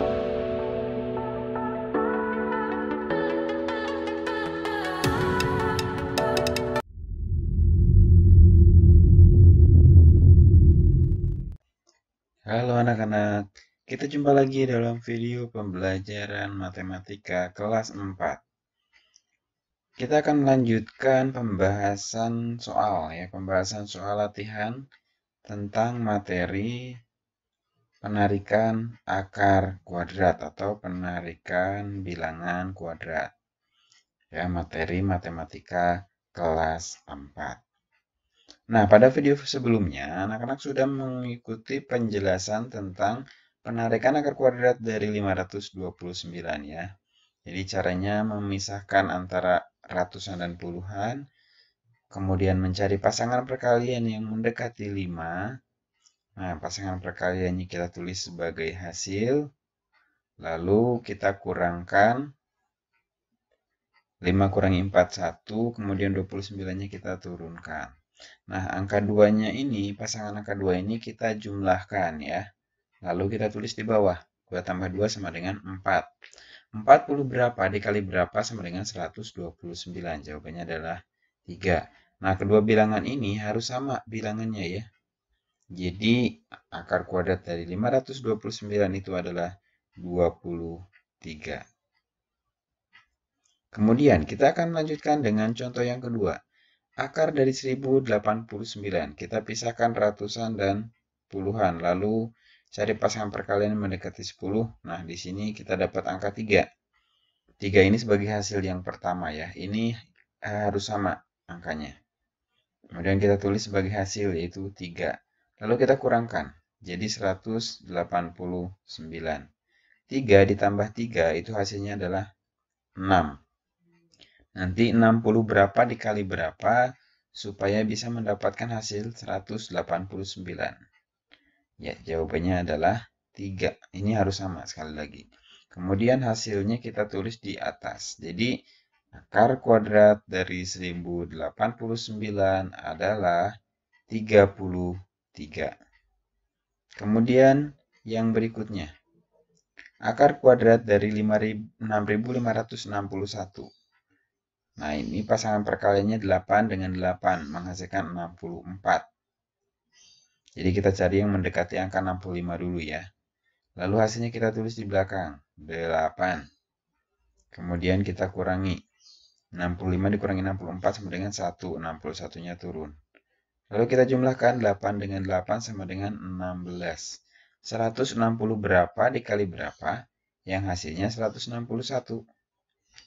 Halo anak-anak, kita jumpa lagi dalam video pembelajaran matematika kelas 4. Kita akan melanjutkan pembahasan soal ya, pembahasan soal latihan tentang materi penarikan akar kuadrat atau penarikan bilangan kuadrat. Ya, materi matematika kelas 4. Nah, pada video sebelumnya anak-anak sudah mengikuti penjelasan tentang penarikan akar kuadrat dari 529 ya. Jadi caranya memisahkan antara ratusan dan puluhan, kemudian mencari pasangan perkalian yang mendekati 5 Nah, pasangan perkaliannya kita tulis sebagai hasil. Lalu kita kurangkan 5 kurangi 4, 1. Kemudian 29-nya kita turunkan. Nah, angka 2-nya ini, pasangan angka 2 ini kita jumlahkan ya. Lalu kita tulis di bawah. 2 tambah 2 sama dengan 4. 40 berapa dikali berapa sama dengan 129? Jawabannya adalah 3. Nah, kedua bilangan ini harus sama bilangannya ya. Jadi akar kuadrat dari 529 itu adalah 23. Kemudian kita akan melanjutkan dengan contoh yang kedua. Akar dari 1089. Kita pisahkan ratusan dan puluhan. Lalu cari pasangan perkalian mendekati 10. Nah, di sini kita dapat angka 3. 3 ini sebagai hasil yang pertama ya. Ini eh, harus sama angkanya. Kemudian kita tulis sebagai hasil yaitu 3. Lalu kita kurangkan, jadi 189. 3 ditambah 3 itu hasilnya adalah 6. Nanti 60 berapa dikali berapa supaya bisa mendapatkan hasil 189. Ya, jawabannya adalah 3. Ini harus sama sekali lagi. Kemudian hasilnya kita tulis di atas. Jadi akar kuadrat dari 1089 adalah 30. 3. Kemudian yang berikutnya. Akar kuadrat dari 6561. Nah, ini pasangan perkaliannya 8 dengan 8 menghasilkan 64. Jadi kita cari yang mendekati angka 65 dulu ya. Lalu hasilnya kita tulis di belakang, 8. Kemudian kita kurangi. 65 dikurangi 64 sama dengan 1, 61-nya turun. Lalu kita jumlahkan 8 dengan 8 sama dengan 16. 160 berapa dikali berapa? Yang hasilnya 161.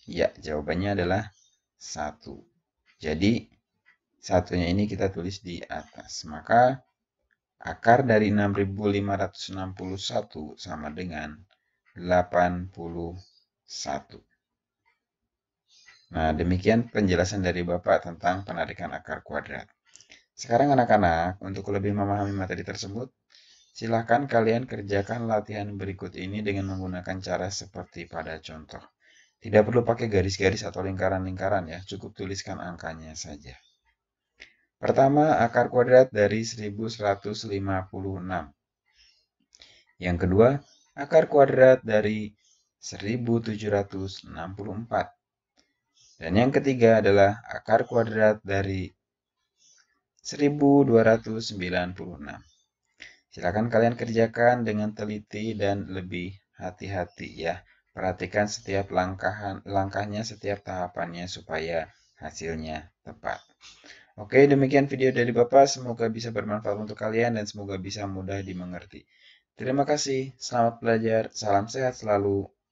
Ya, jawabannya adalah 1. Jadi, satunya ini kita tulis di atas. Maka, akar dari 6561 sama dengan 81. Nah, demikian penjelasan dari Bapak tentang penarikan akar kuadrat. Sekarang anak-anak, untuk lebih memahami materi tersebut, silahkan kalian kerjakan latihan berikut ini dengan menggunakan cara seperti pada contoh. Tidak perlu pakai garis-garis atau lingkaran-lingkaran ya, cukup tuliskan angkanya saja. Pertama, akar kuadrat dari 1156. Yang kedua, akar kuadrat dari 1764. Dan yang ketiga adalah akar kuadrat dari 1296. Silakan kalian kerjakan dengan teliti dan lebih hati-hati ya. Perhatikan setiap langkahan, langkahnya, setiap tahapannya supaya hasilnya tepat. Oke, demikian video dari Bapak. Semoga bisa bermanfaat untuk kalian dan semoga bisa mudah dimengerti. Terima kasih, selamat belajar, salam sehat selalu.